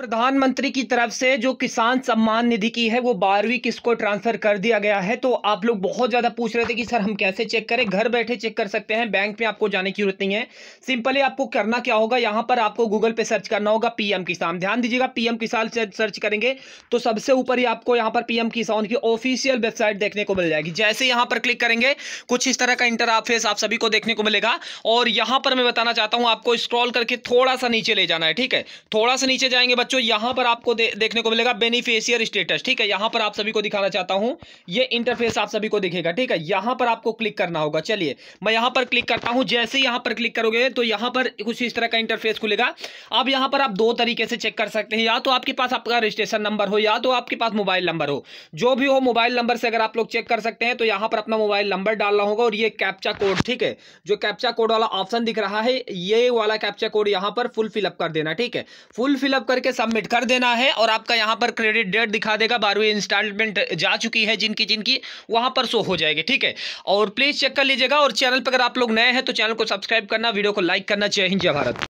प्रधानमंत्री की तरफ से जो किसान सम्मान निधि की है वो बारहवीं किसको ट्रांसफर कर दिया गया है तो आप लोग बहुत ज़्यादा पूछ रहे थे कि सर हम कैसे चेक करें घर बैठे चेक कर सकते हैं बैंक में आपको जाने की जरूरत नहीं है सिंपली आपको करना क्या होगा यहां पर आपको गूगल पे सर्च करना होगा पीएम किसान ध्यान दीजिएगा पीएम किसान सर्च करेंगे तो सबसे ऊपर ही आपको यहाँ पर पीएम किसान की ऑफिशियल वेबसाइट देखने को मिल जाएगी जैसे यहाँ पर क्लिक करेंगे कुछ इस तरह का इंटरफेस आप सभी को देखने को मिलेगा और यहाँ पर मैं बताना चाहता हूँ आपको स्क्रॉल करके थोड़ा सा नीचे ले जाना है ठीक है थोड़ा सा नीचे जाएंगे बच्चों यहां पर आपको दे, देखने को मिलेगा बेनिफिशियर स्टेटस ठीक है यहां पर आप सभी को दिखाना चाहता हूं ये इंटरफेस आप सभी को दिखेगा ठीक है यहां पर आपको क्लिक करना होगा चलिए मैं यहां पर क्लिक करता हूं जैसे यहां पर क्लिक करोगे तो यहां पर कुछ इस तरह का इंटरफेस खुलेगा अब यहां पर आप दो तरीके से चेक कर सकते हैं या तो आपके पास आपका रजिस्ट्रेशन नंबर हो या तो आपके पास मोबाइल नंबर हो जो भी हो मोबाइल नंबर से अगर आप लोग चेक कर सकते हैं तो यहां पर अपना मोबाइल नंबर डालना होगा और ये कैप्चा कोड ठीक है जो कैप्चा कोड वाला ऑप्शन दिख रहा है ये वाला कैप्चा कोड यहां पर फुल फिलअप कर देना ठीक है फुल फिलअप करके सबमिट कर देना है और आपका यहाँ पर क्रेडिट डेट दिखा देगा बारहवीं इंस्टॉलमेंट जा चुकी है जिनकी जिनकी वहाँ पर शो हो जाएगी ठीक है और प्लीज़ चेक कर लीजिएगा और चैनल पर अगर आप लोग नए हैं तो चैनल को सब्सक्राइब करना वीडियो को लाइक करना जय हिंद जय भारत